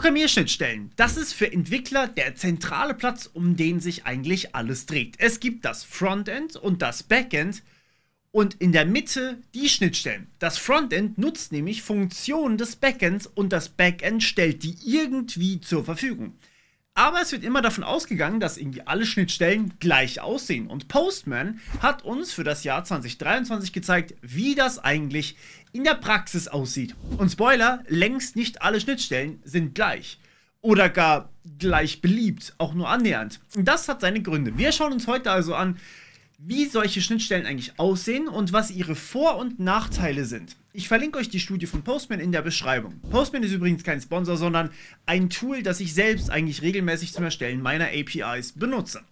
Programmierschnittstellen. Das ist für Entwickler der zentrale Platz, um den sich eigentlich alles dreht. Es gibt das Frontend und das Backend und in der Mitte die Schnittstellen. Das Frontend nutzt nämlich Funktionen des Backends und das Backend stellt die irgendwie zur Verfügung. Aber es wird immer davon ausgegangen, dass irgendwie alle Schnittstellen gleich aussehen. Und Postman hat uns für das Jahr 2023 gezeigt, wie das eigentlich in der Praxis aussieht. Und Spoiler, längst nicht alle Schnittstellen sind gleich. Oder gar gleich beliebt, auch nur annähernd. Und das hat seine Gründe. Wir schauen uns heute also an, wie solche Schnittstellen eigentlich aussehen und was ihre Vor- und Nachteile sind. Ich verlinke euch die Studie von Postman in der Beschreibung. Postman ist übrigens kein Sponsor, sondern ein Tool, das ich selbst eigentlich regelmäßig zum Erstellen meiner APIs benutze.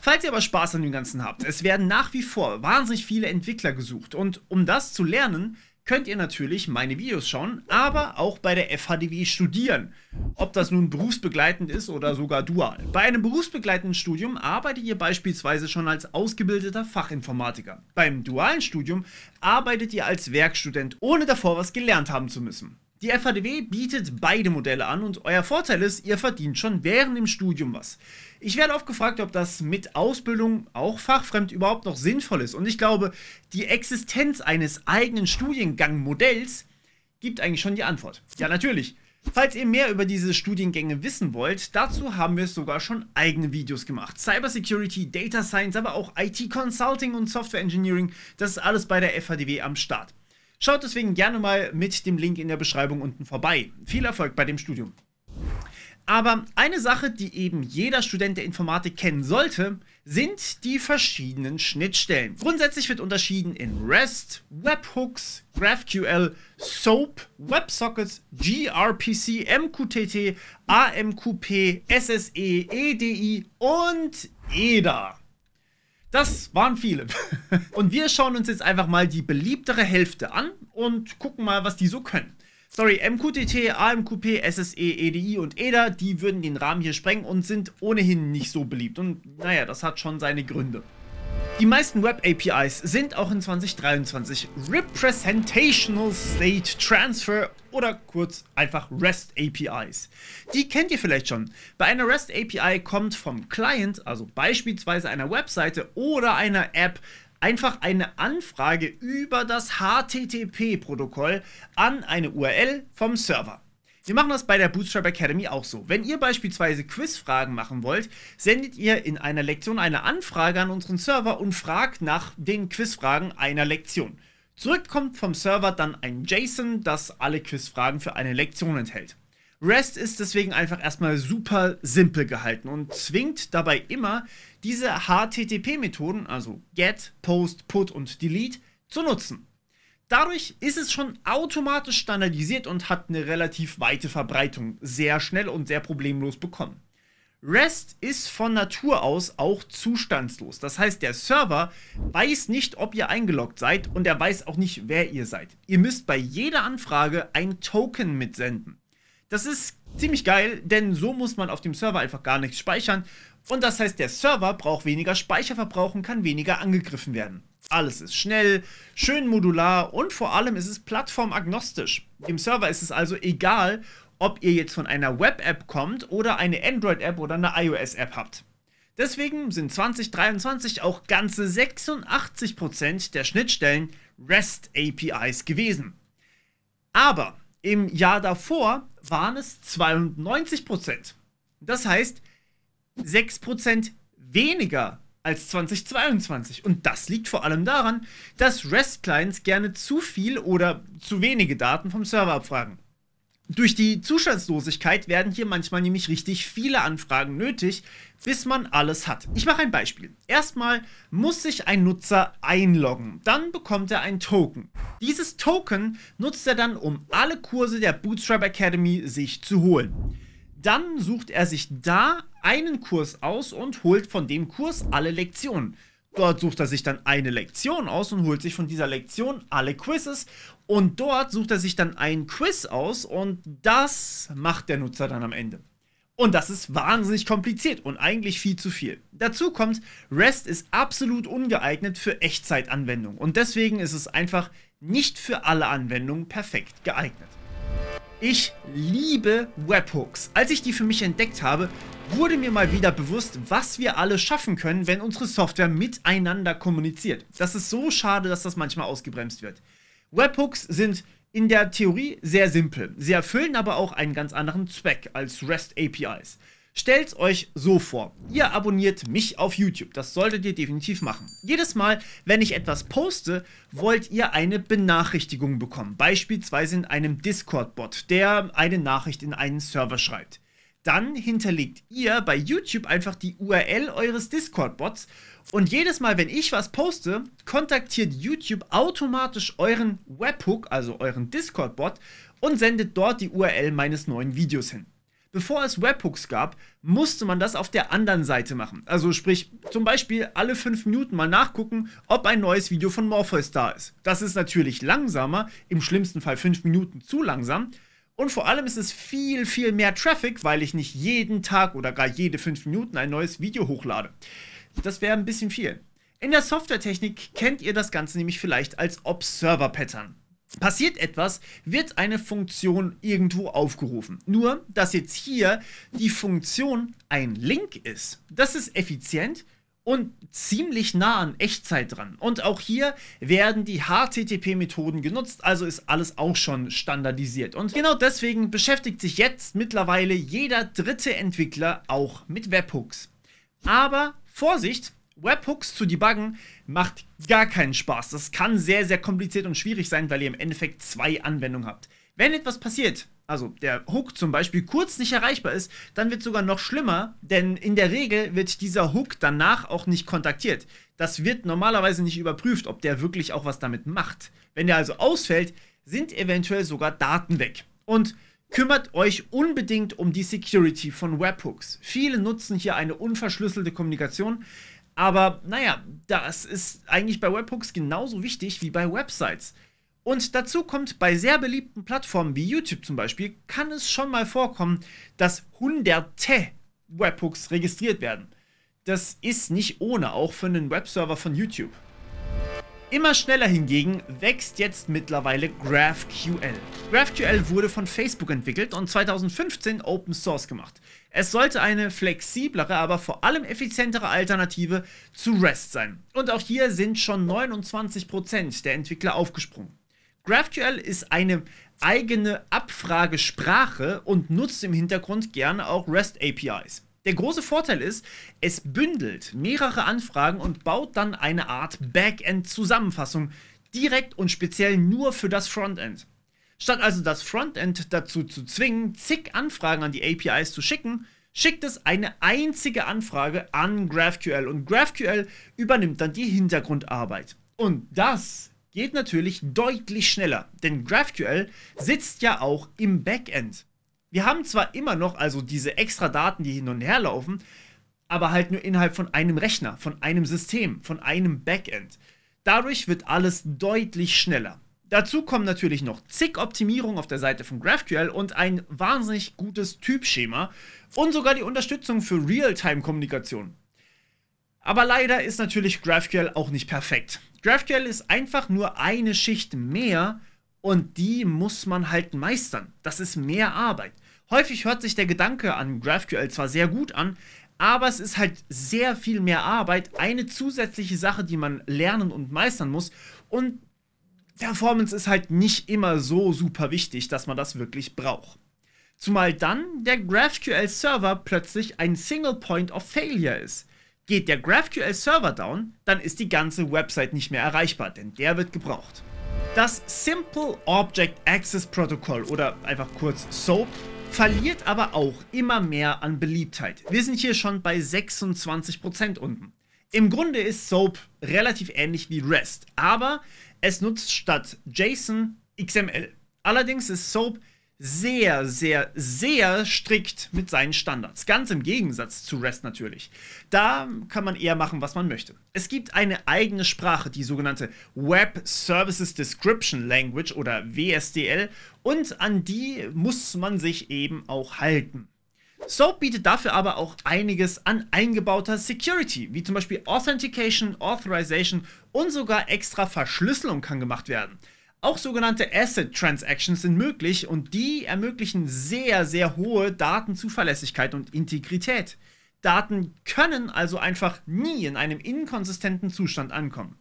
Falls ihr aber Spaß an dem Ganzen habt, es werden nach wie vor wahnsinnig viele Entwickler gesucht und um das zu lernen, könnt ihr natürlich meine Videos schauen, aber auch bei der FHDW studieren. Ob das nun berufsbegleitend ist oder sogar dual. Bei einem berufsbegleitenden Studium arbeitet ihr beispielsweise schon als ausgebildeter Fachinformatiker. Beim dualen Studium arbeitet ihr als Werkstudent, ohne davor was gelernt haben zu müssen. Die FADW bietet beide Modelle an und euer Vorteil ist, ihr verdient schon während dem Studium was. Ich werde oft gefragt, ob das mit Ausbildung auch fachfremd überhaupt noch sinnvoll ist. Und ich glaube, die Existenz eines eigenen Studiengangmodells gibt eigentlich schon die Antwort. Ja, natürlich. Falls ihr mehr über diese Studiengänge wissen wollt, dazu haben wir sogar schon eigene Videos gemacht. Cybersecurity, Data Science, aber auch IT Consulting und Software Engineering, das ist alles bei der FADW am Start. Schaut deswegen gerne mal mit dem Link in der Beschreibung unten vorbei. Viel Erfolg bei dem Studium. Aber eine Sache, die eben jeder Student der Informatik kennen sollte, sind die verschiedenen Schnittstellen. Grundsätzlich wird unterschieden in REST, Webhooks, GraphQL, SOAP, WebSockets, gRPC, MQTT, AMQP, SSE, EDI und EDA. Das waren viele. Und wir schauen uns jetzt einfach mal die beliebtere Hälfte an und gucken mal, was die so können. Sorry, MQTT, AMQP, SSE, EDI und EDA, die würden den Rahmen hier sprengen und sind ohnehin nicht so beliebt. Und naja, das hat schon seine Gründe. Die meisten Web-APIs sind auch in 2023 Representational State Transfer oder kurz einfach REST-APIs. Die kennt ihr vielleicht schon. Bei einer REST-API kommt vom Client, also beispielsweise einer Webseite oder einer App, einfach eine Anfrage über das HTTP-Protokoll an eine URL vom Server. Wir machen das bei der Bootstrap Academy auch so. Wenn ihr beispielsweise Quizfragen machen wollt, sendet ihr in einer Lektion eine Anfrage an unseren Server und fragt nach den Quizfragen einer Lektion. Zurück kommt vom Server dann ein JSON, das alle Quizfragen für eine Lektion enthält. REST ist deswegen einfach erstmal super simpel gehalten und zwingt dabei immer, diese HTTP-Methoden, also GET, POST, PUT und DELETE, zu nutzen. Dadurch ist es schon automatisch standardisiert und hat eine relativ weite Verbreitung sehr schnell und sehr problemlos bekommen. REST ist von Natur aus auch zustandslos. Das heißt, der Server weiß nicht, ob ihr eingeloggt seid und er weiß auch nicht, wer ihr seid. Ihr müsst bei jeder Anfrage ein Token mitsenden. Das ist ziemlich geil, denn so muss man auf dem Server einfach gar nichts speichern. Und das heißt, der Server braucht weniger Speicherverbrauch und kann weniger angegriffen werden. Alles ist schnell, schön modular und vor allem ist es plattformagnostisch. Dem Server ist es also egal, ob ihr jetzt von einer Web-App kommt oder eine Android-App oder eine iOS-App habt. Deswegen sind 2023 auch ganze 86% der Schnittstellen REST-APIs gewesen. Aber im Jahr davor waren es 92 Das heißt, 6 weniger als 2022. Und das liegt vor allem daran, dass REST-Clients gerne zu viel oder zu wenige Daten vom Server abfragen. Durch die Zustandslosigkeit werden hier manchmal nämlich richtig viele Anfragen nötig, bis man alles hat. Ich mache ein Beispiel. Erstmal muss sich ein Nutzer einloggen, dann bekommt er ein Token. Dieses Token nutzt er dann, um alle Kurse der Bootstrap Academy sich zu holen. Dann sucht er sich da einen Kurs aus und holt von dem Kurs alle Lektionen. Dort sucht er sich dann eine Lektion aus und holt sich von dieser Lektion alle Quizzes. Und dort sucht er sich dann ein Quiz aus und das macht der Nutzer dann am Ende. Und das ist wahnsinnig kompliziert und eigentlich viel zu viel. Dazu kommt, REST ist absolut ungeeignet für Echtzeitanwendungen und deswegen ist es einfach nicht für alle Anwendungen perfekt geeignet. Ich liebe Webhooks. Als ich die für mich entdeckt habe, wurde mir mal wieder bewusst, was wir alle schaffen können, wenn unsere Software miteinander kommuniziert. Das ist so schade, dass das manchmal ausgebremst wird. Webhooks sind in der Theorie sehr simpel. Sie erfüllen aber auch einen ganz anderen Zweck als REST APIs. Stellt euch so vor, ihr abonniert mich auf YouTube, das solltet ihr definitiv machen. Jedes Mal, wenn ich etwas poste, wollt ihr eine Benachrichtigung bekommen, beispielsweise in einem Discord-Bot, der eine Nachricht in einen Server schreibt. Dann hinterlegt ihr bei YouTube einfach die URL eures Discord-Bots und jedes Mal, wenn ich was poste, kontaktiert YouTube automatisch euren Webhook, also euren Discord-Bot und sendet dort die URL meines neuen Videos hin. Bevor es Webhooks gab, musste man das auf der anderen Seite machen. Also sprich, zum Beispiel alle 5 Minuten mal nachgucken, ob ein neues Video von Morpheus da ist. Das ist natürlich langsamer, im schlimmsten Fall 5 Minuten zu langsam. Und vor allem ist es viel, viel mehr Traffic, weil ich nicht jeden Tag oder gar jede 5 Minuten ein neues Video hochlade. Das wäre ein bisschen viel. In der Softwaretechnik kennt ihr das Ganze nämlich vielleicht als Observer-Pattern passiert etwas, wird eine Funktion irgendwo aufgerufen. Nur, dass jetzt hier die Funktion ein Link ist. Das ist effizient und ziemlich nah an Echtzeit dran. Und auch hier werden die HTTP-Methoden genutzt, also ist alles auch schon standardisiert. Und genau deswegen beschäftigt sich jetzt mittlerweile jeder dritte Entwickler auch mit Webhooks. Aber Vorsicht, Webhooks zu debuggen macht gar keinen Spaß. Das kann sehr, sehr kompliziert und schwierig sein, weil ihr im Endeffekt zwei Anwendungen habt. Wenn etwas passiert, also der Hook zum Beispiel kurz nicht erreichbar ist, dann wird es sogar noch schlimmer, denn in der Regel wird dieser Hook danach auch nicht kontaktiert. Das wird normalerweise nicht überprüft, ob der wirklich auch was damit macht. Wenn der also ausfällt, sind eventuell sogar Daten weg. Und kümmert euch unbedingt um die Security von Webhooks. Viele nutzen hier eine unverschlüsselte Kommunikation, aber naja, das ist eigentlich bei Webhooks genauso wichtig wie bei Websites. Und dazu kommt, bei sehr beliebten Plattformen wie YouTube zum Beispiel, kann es schon mal vorkommen, dass hunderte Webhooks registriert werden. Das ist nicht ohne, auch für einen Webserver von YouTube. Immer schneller hingegen wächst jetzt mittlerweile GraphQL. GraphQL wurde von Facebook entwickelt und 2015 Open Source gemacht. Es sollte eine flexiblere, aber vor allem effizientere Alternative zu REST sein. Und auch hier sind schon 29% der Entwickler aufgesprungen. GraphQL ist eine eigene Abfragesprache und nutzt im Hintergrund gerne auch REST APIs. Der große Vorteil ist, es bündelt mehrere Anfragen und baut dann eine Art Backend-Zusammenfassung direkt und speziell nur für das Frontend. Statt also das Frontend dazu zu zwingen, zig Anfragen an die APIs zu schicken, schickt es eine einzige Anfrage an GraphQL und GraphQL übernimmt dann die Hintergrundarbeit. Und das geht natürlich deutlich schneller, denn GraphQL sitzt ja auch im Backend. Wir haben zwar immer noch also diese extra Daten, die hin und her laufen, aber halt nur innerhalb von einem Rechner, von einem System, von einem Backend. Dadurch wird alles deutlich schneller. Dazu kommen natürlich noch zig Optimierungen auf der Seite von GraphQL und ein wahnsinnig gutes Typschema und sogar die Unterstützung für Realtime-Kommunikation. Aber leider ist natürlich GraphQL auch nicht perfekt. GraphQL ist einfach nur eine Schicht mehr und die muss man halt meistern. Das ist mehr Arbeit. Häufig hört sich der Gedanke an GraphQL zwar sehr gut an, aber es ist halt sehr viel mehr Arbeit, eine zusätzliche Sache, die man lernen und meistern muss und Performance ist halt nicht immer so super wichtig, dass man das wirklich braucht. Zumal dann der GraphQL-Server plötzlich ein Single Point of Failure ist. Geht der GraphQL-Server down, dann ist die ganze Website nicht mehr erreichbar, denn der wird gebraucht. Das Simple Object Access Protocol oder einfach kurz SOAP verliert aber auch immer mehr an Beliebtheit. Wir sind hier schon bei 26% unten. Im Grunde ist Soap relativ ähnlich wie REST, aber es nutzt statt JSON XML. Allerdings ist Soap sehr, sehr, sehr strikt mit seinen Standards. Ganz im Gegensatz zu REST natürlich. Da kann man eher machen, was man möchte. Es gibt eine eigene Sprache, die sogenannte Web Services Description Language oder WSDL und an die muss man sich eben auch halten. Soap bietet dafür aber auch einiges an eingebauter Security, wie zum Beispiel Authentication, Authorization und sogar extra Verschlüsselung kann gemacht werden. Auch sogenannte Asset Transactions sind möglich und die ermöglichen sehr, sehr hohe Datenzuverlässigkeit und Integrität. Daten können also einfach nie in einem inkonsistenten Zustand ankommen.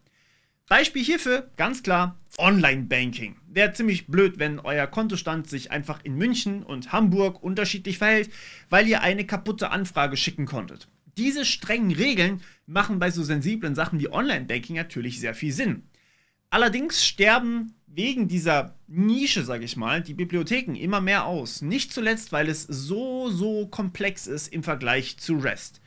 Beispiel hierfür, ganz klar, Online-Banking. Wäre ziemlich blöd, wenn euer Kontostand sich einfach in München und Hamburg unterschiedlich verhält, weil ihr eine kaputte Anfrage schicken konntet. Diese strengen Regeln machen bei so sensiblen Sachen wie Online-Banking natürlich sehr viel Sinn. Allerdings sterben wegen dieser Nische, sage ich mal, die Bibliotheken immer mehr aus. Nicht zuletzt, weil es so, so komplex ist im Vergleich zu REST.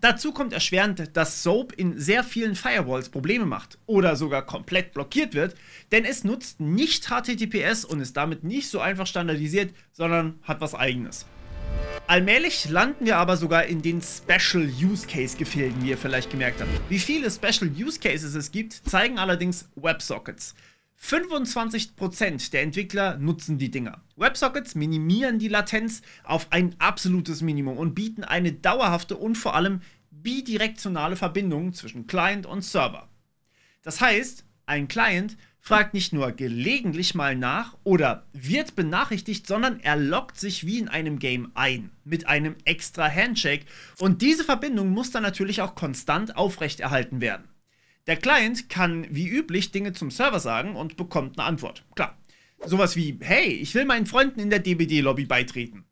Dazu kommt erschwerend, dass Soap in sehr vielen Firewalls Probleme macht oder sogar komplett blockiert wird, denn es nutzt nicht HTTPS und ist damit nicht so einfach standardisiert, sondern hat was eigenes. Allmählich landen wir aber sogar in den Special Use Case Gefilden, wie ihr vielleicht gemerkt habt. Wie viele Special Use Cases es gibt, zeigen allerdings WebSockets. 25% der Entwickler nutzen die Dinger. WebSockets minimieren die Latenz auf ein absolutes Minimum und bieten eine dauerhafte und vor allem bidirektionale Verbindung zwischen Client und Server. Das heißt, ein Client fragt nicht nur gelegentlich mal nach oder wird benachrichtigt, sondern er lockt sich wie in einem Game ein mit einem extra Handshake und diese Verbindung muss dann natürlich auch konstant aufrechterhalten werden. Der Client kann wie üblich Dinge zum Server sagen und bekommt eine Antwort. Klar. Sowas wie, hey, ich will meinen Freunden in der DBD-Lobby beitreten.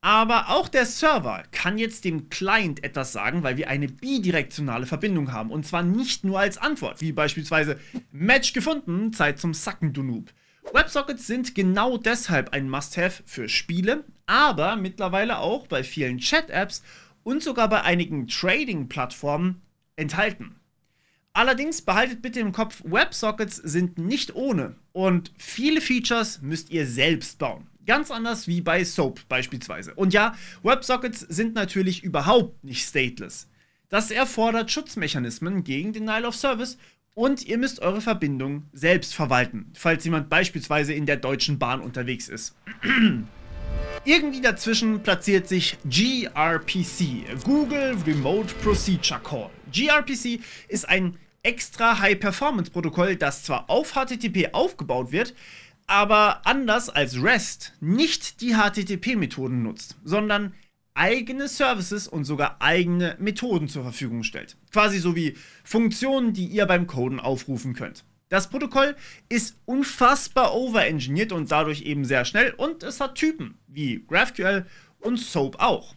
Aber auch der Server kann jetzt dem Client etwas sagen, weil wir eine bidirektionale Verbindung haben. Und zwar nicht nur als Antwort, wie beispielsweise Match gefunden, Zeit zum Sacken, du Noob. Websockets sind genau deshalb ein Must-Have für Spiele, aber mittlerweile auch bei vielen Chat-Apps und sogar bei einigen Trading-Plattformen enthalten. Allerdings behaltet bitte im Kopf, Websockets sind nicht ohne und viele Features müsst ihr selbst bauen. Ganz anders wie bei Soap beispielsweise. Und ja, Websockets sind natürlich überhaupt nicht stateless. Das erfordert Schutzmechanismen gegen Denial of Service und ihr müsst eure Verbindung selbst verwalten, falls jemand beispielsweise in der Deutschen Bahn unterwegs ist. Irgendwie dazwischen platziert sich gRPC, Google Remote Procedure Call. gRPC ist ein extra High-Performance-Protokoll, das zwar auf HTTP aufgebaut wird, aber anders als REST nicht die HTTP-Methoden nutzt, sondern eigene Services und sogar eigene Methoden zur Verfügung stellt. Quasi so wie Funktionen, die ihr beim Coden aufrufen könnt. Das Protokoll ist unfassbar overengineert und dadurch eben sehr schnell und es hat Typen wie GraphQL und SOAP auch.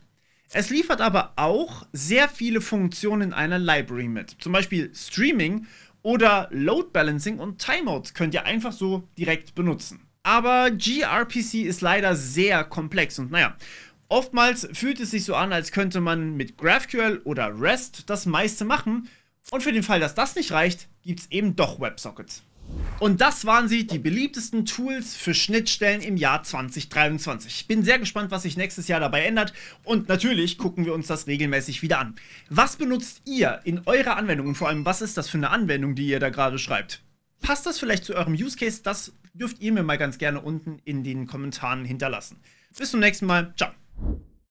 Es liefert aber auch sehr viele Funktionen in einer Library mit. Zum Beispiel Streaming oder Load Balancing und Timeouts könnt ihr einfach so direkt benutzen. Aber gRPC ist leider sehr komplex und naja, oftmals fühlt es sich so an, als könnte man mit GraphQL oder REST das meiste machen und für den Fall, dass das nicht reicht, gibt es eben doch WebSockets. Und das waren sie, die beliebtesten Tools für Schnittstellen im Jahr 2023. Ich bin sehr gespannt, was sich nächstes Jahr dabei ändert und natürlich gucken wir uns das regelmäßig wieder an. Was benutzt ihr in eurer Anwendung und vor allem, was ist das für eine Anwendung, die ihr da gerade schreibt? Passt das vielleicht zu eurem Use Case? Das dürft ihr mir mal ganz gerne unten in den Kommentaren hinterlassen. Bis zum nächsten Mal. Ciao.